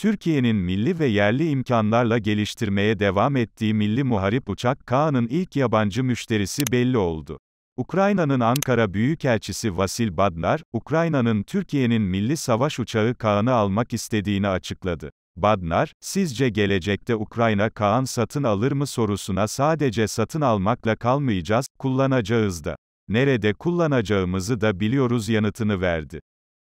Türkiye'nin milli ve yerli imkanlarla geliştirmeye devam ettiği milli muharip uçak Kaan'ın ilk yabancı müşterisi belli oldu. Ukrayna'nın Ankara Büyükelçisi Vasil Badnar, Ukrayna'nın Türkiye'nin milli savaş uçağı Kaan'ı almak istediğini açıkladı. Badnar, sizce gelecekte Ukrayna Kaan satın alır mı sorusuna sadece satın almakla kalmayacağız, kullanacağız da. Nerede kullanacağımızı da biliyoruz yanıtını verdi.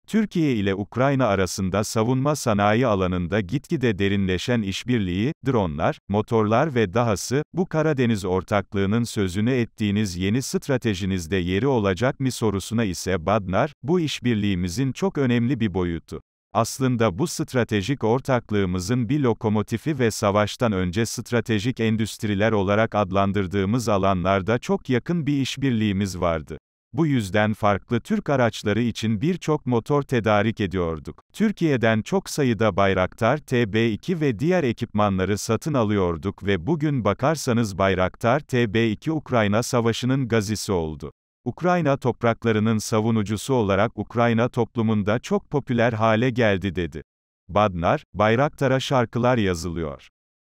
Türkiye ile Ukrayna arasında savunma sanayi alanında gitgide derinleşen işbirliği, dronlar, motorlar ve dahası, bu Karadeniz ortaklığının sözünü ettiğiniz yeni stratejinizde yeri olacak mı sorusuna ise Badnar, bu işbirliğimizin çok önemli bir boyutu. Aslında bu stratejik ortaklığımızın bir lokomotifi ve savaştan önce stratejik endüstriler olarak adlandırdığımız alanlarda çok yakın bir işbirliğimiz vardı. Bu yüzden farklı Türk araçları için birçok motor tedarik ediyorduk. Türkiye'den çok sayıda Bayraktar TB2 ve diğer ekipmanları satın alıyorduk ve bugün bakarsanız Bayraktar TB2 Ukrayna Savaşı'nın gazisi oldu. Ukrayna topraklarının savunucusu olarak Ukrayna toplumunda çok popüler hale geldi dedi. Badnar, Bayraktar'a şarkılar yazılıyor.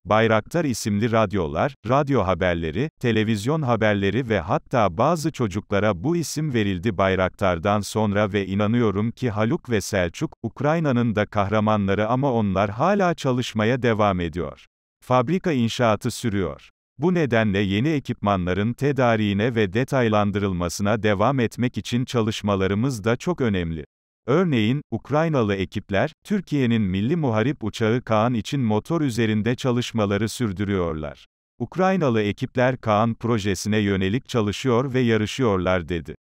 Bayraktar isimli radyolar, radyo haberleri, televizyon haberleri ve hatta bazı çocuklara bu isim verildi Bayraktar'dan sonra ve inanıyorum ki Haluk ve Selçuk, Ukrayna'nın da kahramanları ama onlar hala çalışmaya devam ediyor. Fabrika inşaatı sürüyor. Bu nedenle yeni ekipmanların tedariğine ve detaylandırılmasına devam etmek için çalışmalarımız da çok önemli. Örneğin, Ukraynalı ekipler, Türkiye'nin milli muharip uçağı Kaan için motor üzerinde çalışmaları sürdürüyorlar. Ukraynalı ekipler Kaan projesine yönelik çalışıyor ve yarışıyorlar dedi.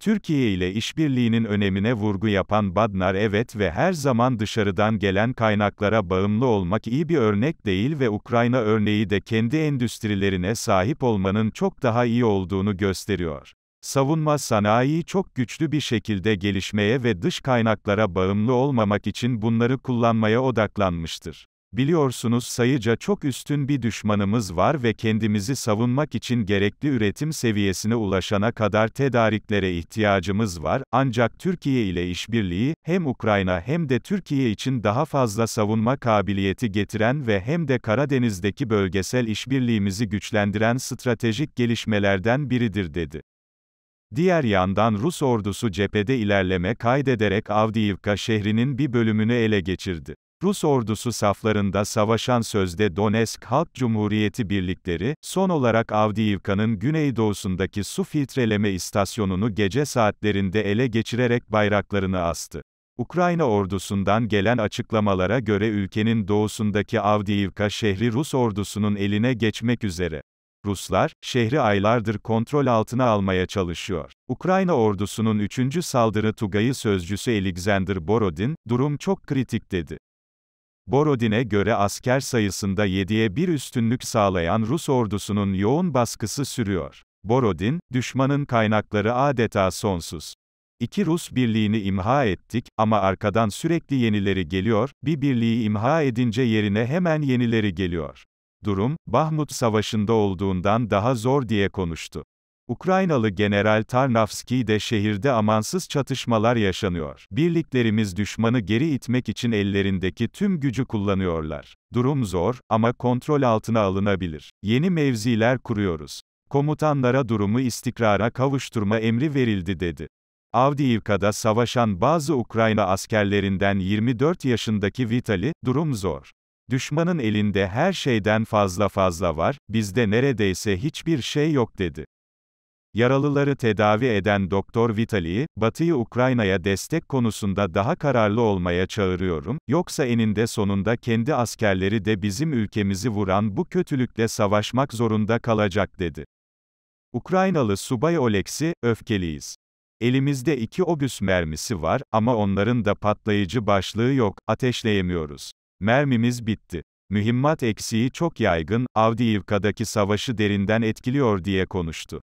Türkiye ile işbirliğinin önemine vurgu yapan Badnar evet ve her zaman dışarıdan gelen kaynaklara bağımlı olmak iyi bir örnek değil ve Ukrayna örneği de kendi endüstrilerine sahip olmanın çok daha iyi olduğunu gösteriyor. Savunma sanayi çok güçlü bir şekilde gelişmeye ve dış kaynaklara bağımlı olmamak için bunları kullanmaya odaklanmıştır. Biliyorsunuz sayıca çok üstün bir düşmanımız var ve kendimizi savunmak için gerekli üretim seviyesine ulaşana kadar tedariklere ihtiyacımız var. Ancak Türkiye ile işbirliği hem Ukrayna hem de Türkiye için daha fazla savunma kabiliyeti getiren ve hem de Karadeniz'deki bölgesel işbirliğimizi güçlendiren stratejik gelişmelerden biridir dedi. Diğer yandan Rus ordusu cephede ilerleme kaydederek Avdiivka şehrinin bir bölümünü ele geçirdi. Rus ordusu saflarında savaşan sözde Donetsk Halk Cumhuriyeti birlikleri, son olarak Avdiivka'nın güneydoğusundaki su filtreleme istasyonunu gece saatlerinde ele geçirerek bayraklarını astı. Ukrayna ordusundan gelen açıklamalara göre ülkenin doğusundaki Avdiivka şehri Rus ordusunun eline geçmek üzere. Ruslar, şehri aylardır kontrol altına almaya çalışıyor. Ukrayna ordusunun 3. saldırı Tugay'ı sözcüsü Alexander Borodin, durum çok kritik dedi. Borodin'e göre asker sayısında 7'ye bir üstünlük sağlayan Rus ordusunun yoğun baskısı sürüyor. Borodin, düşmanın kaynakları adeta sonsuz. İki Rus birliğini imha ettik ama arkadan sürekli yenileri geliyor, bir birliği imha edince yerine hemen yenileri geliyor durum, Bahmut Savaşı'nda olduğundan daha zor diye konuştu. Ukraynalı General Tarnavski de şehirde amansız çatışmalar yaşanıyor. Birliklerimiz düşmanı geri itmek için ellerindeki tüm gücü kullanıyorlar. Durum zor ama kontrol altına alınabilir. Yeni mevziler kuruyoruz. Komutanlara durumu istikrara kavuşturma emri verildi dedi. Avdiivka'da savaşan bazı Ukrayna askerlerinden 24 yaşındaki Vitali, durum zor. Düşmanın elinde her şeyden fazla fazla var, bizde neredeyse hiçbir şey yok dedi. Yaralıları tedavi eden Doktor Vitali'yi, Batı'yı Ukrayna'ya destek konusunda daha kararlı olmaya çağırıyorum, yoksa eninde sonunda kendi askerleri de bizim ülkemizi vuran bu kötülükle savaşmak zorunda kalacak dedi. Ukraynalı Subay Oleksi, öfkeliyiz. Elimizde iki obüs mermisi var ama onların da patlayıcı başlığı yok, ateşleyemiyoruz. Mermimiz bitti. Mühimmat eksiği çok yaygın, Avdiivka'daki savaşı derinden etkiliyor diye konuştu.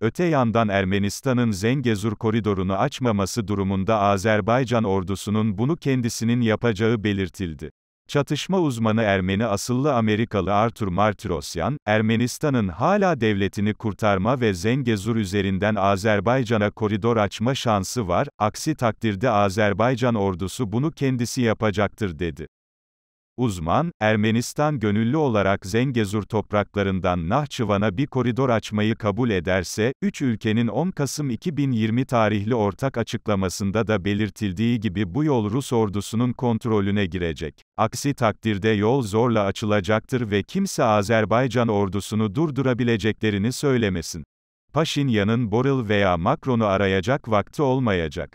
Öte yandan Ermenistan'ın Zengezur koridorunu açmaması durumunda Azerbaycan ordusunun bunu kendisinin yapacağı belirtildi. Çatışma uzmanı Ermeni asıllı Amerikalı Arthur Martirosyan, Ermenistan'ın hala devletini kurtarma ve Zengezur üzerinden Azerbaycan'a koridor açma şansı var, aksi takdirde Azerbaycan ordusu bunu kendisi yapacaktır dedi. Uzman, Ermenistan gönüllü olarak Zengezur topraklarından Nahçıvan'a bir koridor açmayı kabul ederse, üç ülkenin 10 Kasım 2020 tarihli ortak açıklamasında da belirtildiği gibi bu yol Rus ordusunun kontrolüne girecek. Aksi takdirde yol zorla açılacaktır ve kimse Azerbaycan ordusunu durdurabileceklerini söylemesin. Paşinyan'ın Boril veya Macron'u arayacak vakti olmayacak.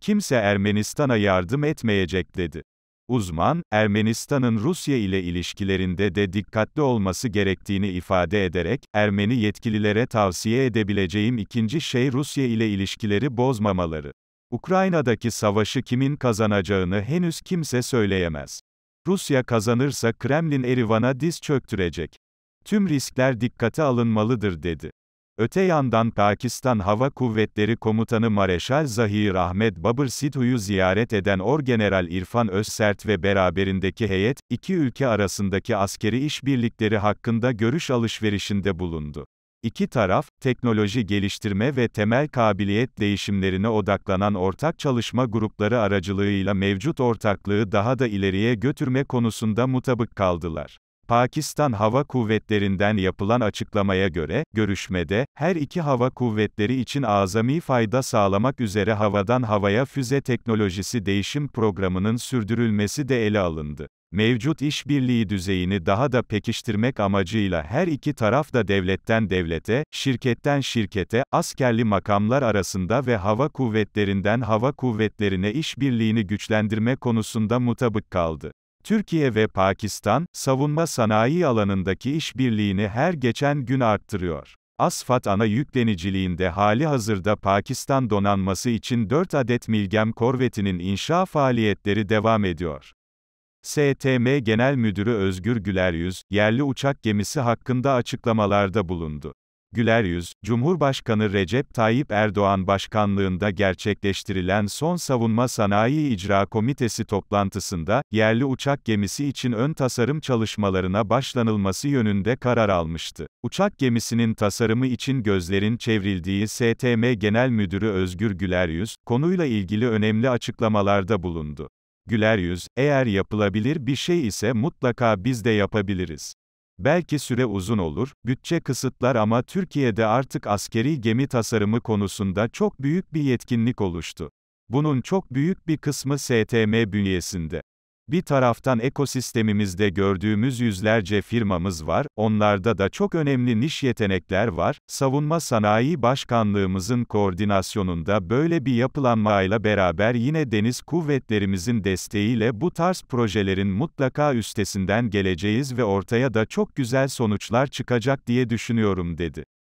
Kimse Ermenistan'a yardım etmeyecek dedi. Uzman, Ermenistan'ın Rusya ile ilişkilerinde de dikkatli olması gerektiğini ifade ederek, Ermeni yetkililere tavsiye edebileceğim ikinci şey Rusya ile ilişkileri bozmamaları. Ukrayna'daki savaşı kimin kazanacağını henüz kimse söyleyemez. Rusya kazanırsa Kremlin Erivan'a diz çöktürecek. Tüm riskler dikkate alınmalıdır dedi. Öte yandan Pakistan Hava Kuvvetleri Komutanı Mareşal Zahir Ahmet Babur Situ'yu ziyaret eden Orgeneral İrfan Özsert ve beraberindeki heyet, iki ülke arasındaki askeri işbirlikleri hakkında görüş alışverişinde bulundu. İki taraf, teknoloji geliştirme ve temel kabiliyet değişimlerine odaklanan ortak çalışma grupları aracılığıyla mevcut ortaklığı daha da ileriye götürme konusunda mutabık kaldılar. Pakistan Hava Kuvvetlerinden yapılan açıklamaya göre, görüşmede, her iki hava kuvvetleri için azami fayda sağlamak üzere havadan havaya füze teknolojisi değişim programının sürdürülmesi de ele alındı. Mevcut işbirliği düzeyini daha da pekiştirmek amacıyla her iki taraf da devletten devlete, şirketten şirkete, askerli makamlar arasında ve hava kuvvetlerinden hava kuvvetlerine işbirliğini güçlendirme konusunda mutabık kaldı. Türkiye ve Pakistan, savunma sanayi alanındaki işbirliğini her geçen gün arttırıyor. Asfat ana yükleniciliğinde hali hazırda Pakistan donanması için 4 adet Milgem korvetinin inşa faaliyetleri devam ediyor. STM Genel Müdürü Özgür Güleryüz, yerli uçak gemisi hakkında açıklamalarda bulundu. Güler yüz, Cumhurbaşkanı Recep Tayyip Erdoğan başkanlığında gerçekleştirilen son savunma sanayi icra komitesi toplantısında, yerli uçak gemisi için ön tasarım çalışmalarına başlanılması yönünde karar almıştı. Uçak gemisinin tasarımı için gözlerin çevrildiği STM Genel Müdürü Özgür Güler yüz, konuyla ilgili önemli açıklamalarda bulundu. Güler yüz, eğer yapılabilir bir şey ise mutlaka biz de yapabiliriz. Belki süre uzun olur, bütçe kısıtlar ama Türkiye'de artık askeri gemi tasarımı konusunda çok büyük bir yetkinlik oluştu. Bunun çok büyük bir kısmı STM bünyesinde. Bir taraftan ekosistemimizde gördüğümüz yüzlerce firmamız var, onlarda da çok önemli niş yetenekler var, Savunma Sanayi Başkanlığımızın koordinasyonunda böyle bir yapılanmayla beraber yine deniz kuvvetlerimizin desteğiyle bu tarz projelerin mutlaka üstesinden geleceğiz ve ortaya da çok güzel sonuçlar çıkacak diye düşünüyorum dedi.